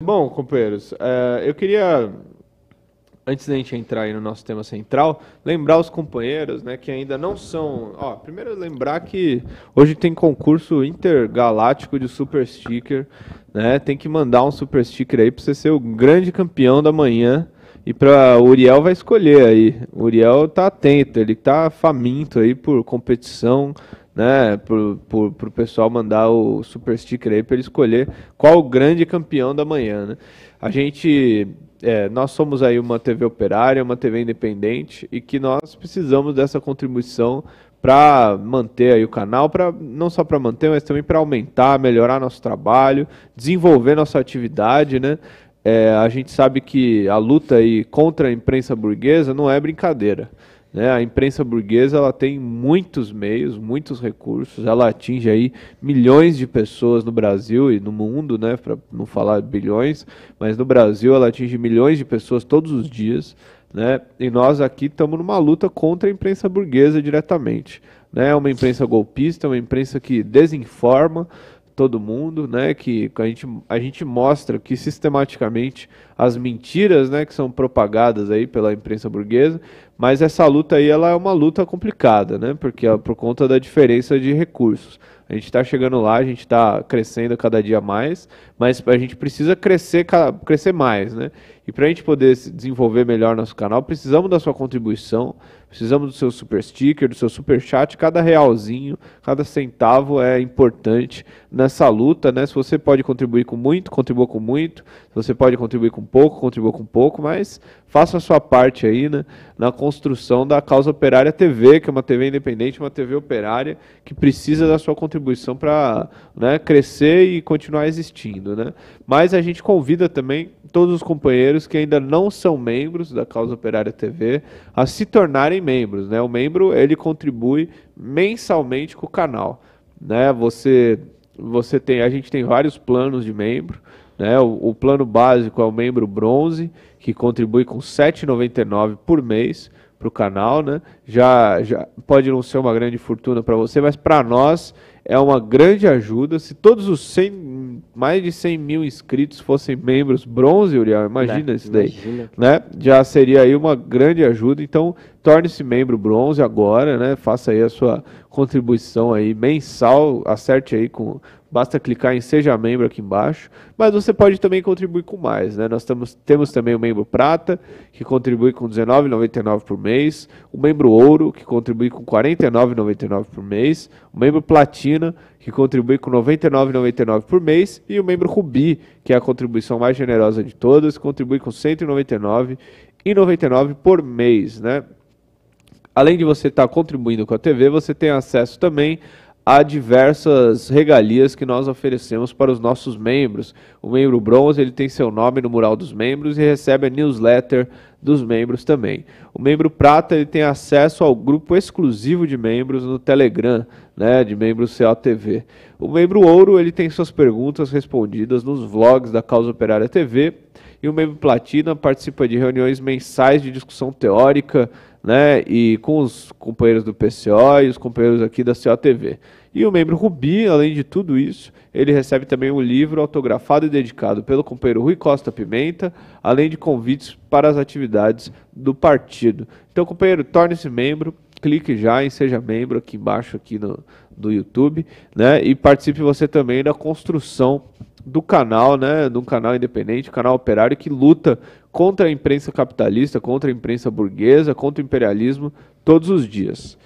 Bom, companheiros, é, eu queria, antes da gente entrar aí no nosso tema central, lembrar os companheiros né, que ainda não são. Ó, primeiro, lembrar que hoje tem concurso intergaláctico de super sticker. Né, tem que mandar um super sticker aí para você ser o grande campeão da manhã. E para o Uriel vai escolher aí. O Uriel tá atento, ele tá faminto aí por competição, né, para pro, pessoal mandar o super sticker aí para ele escolher qual o grande campeão da manhã, né? A gente, é, nós somos aí uma TV operária, uma TV independente e que nós precisamos dessa contribuição para manter aí o canal, para não só para manter, mas também para aumentar, melhorar nosso trabalho, desenvolver nossa atividade, né? É, a gente sabe que a luta aí contra a imprensa burguesa não é brincadeira. Né? A imprensa burguesa ela tem muitos meios, muitos recursos, ela atinge aí milhões de pessoas no Brasil e no mundo, né? para não falar bilhões, mas no Brasil ela atinge milhões de pessoas todos os dias. Né? E nós aqui estamos numa luta contra a imprensa burguesa diretamente. Né? É uma imprensa golpista, uma imprensa que desinforma todo mundo, né? Que a gente, a gente mostra que sistematicamente as mentiras né, que são propagadas aí pela imprensa burguesa, mas essa luta aí ela é uma luta complicada, né, porque é por conta da diferença de recursos. A gente está chegando lá, a gente está crescendo cada dia mais, mas a gente precisa crescer, crescer mais. Né? E para a gente poder se desenvolver melhor nosso canal, precisamos da sua contribuição, precisamos do seu super sticker, do seu super chat. Cada realzinho, cada centavo é importante nessa luta. Né? Se você pode contribuir com muito, contribua com muito. Se você pode contribuir com pouco, contribua com pouco, mas faça a sua parte aí né, na construção da Causa Operária TV, que é uma TV independente, uma TV operária, que precisa da sua contribuição para né, crescer e continuar existindo. Né? Mas a gente convida também todos os companheiros que ainda não são membros da Causa Operária TV a se tornarem membros. Né? O membro ele contribui mensalmente com o canal. Né? Você, você tem, a gente tem vários planos de membro. Né? O, o plano básico é o membro bronze, que contribui com R$ 7,99 por mês para o canal. Né? Já, já pode não ser uma grande fortuna para você, mas para nós é uma grande ajuda. Se todos os 100, mais de 100 mil inscritos fossem membros bronze, Uriel, imagina né? isso daí. Imagina. Né? Já seria aí uma grande ajuda. Então, torne-se membro bronze agora, né? Faça aí a sua contribuição aí mensal, acerte aí com Basta clicar em Seja Membro aqui embaixo, mas você pode também contribuir com mais. Né? Nós temos, temos também o membro Prata, que contribui com R$19,99 por mês, o membro Ouro, que contribui com R$49,99 por mês, o membro Platina, que contribui com R$99,99 99,99 por mês, e o membro Rubi, que é a contribuição mais generosa de todas, contribui com R$199,99 199,99 por mês. Né? Além de você estar tá contribuindo com a TV, você tem acesso também a diversas regalias que nós oferecemos para os nossos membros. O membro bronze ele tem seu nome no mural dos membros e recebe a newsletter dos membros também. O membro prata ele tem acesso ao grupo exclusivo de membros no Telegram, né, de membros COTV. O membro ouro ele tem suas perguntas respondidas nos vlogs da Causa Operária TV e o membro platina participa de reuniões mensais de discussão teórica né, e com os companheiros do PCO e os companheiros aqui da COTV. E o membro Rubi, além de tudo isso, ele recebe também um livro autografado e dedicado pelo companheiro Rui Costa Pimenta, além de convites para as atividades do partido. Então, companheiro, torne-se membro, clique já em Seja Membro aqui embaixo aqui no, no YouTube, né? E participe você também da construção do canal, né, de um canal independente, canal operário que luta contra a imprensa capitalista, contra a imprensa burguesa, contra o imperialismo todos os dias.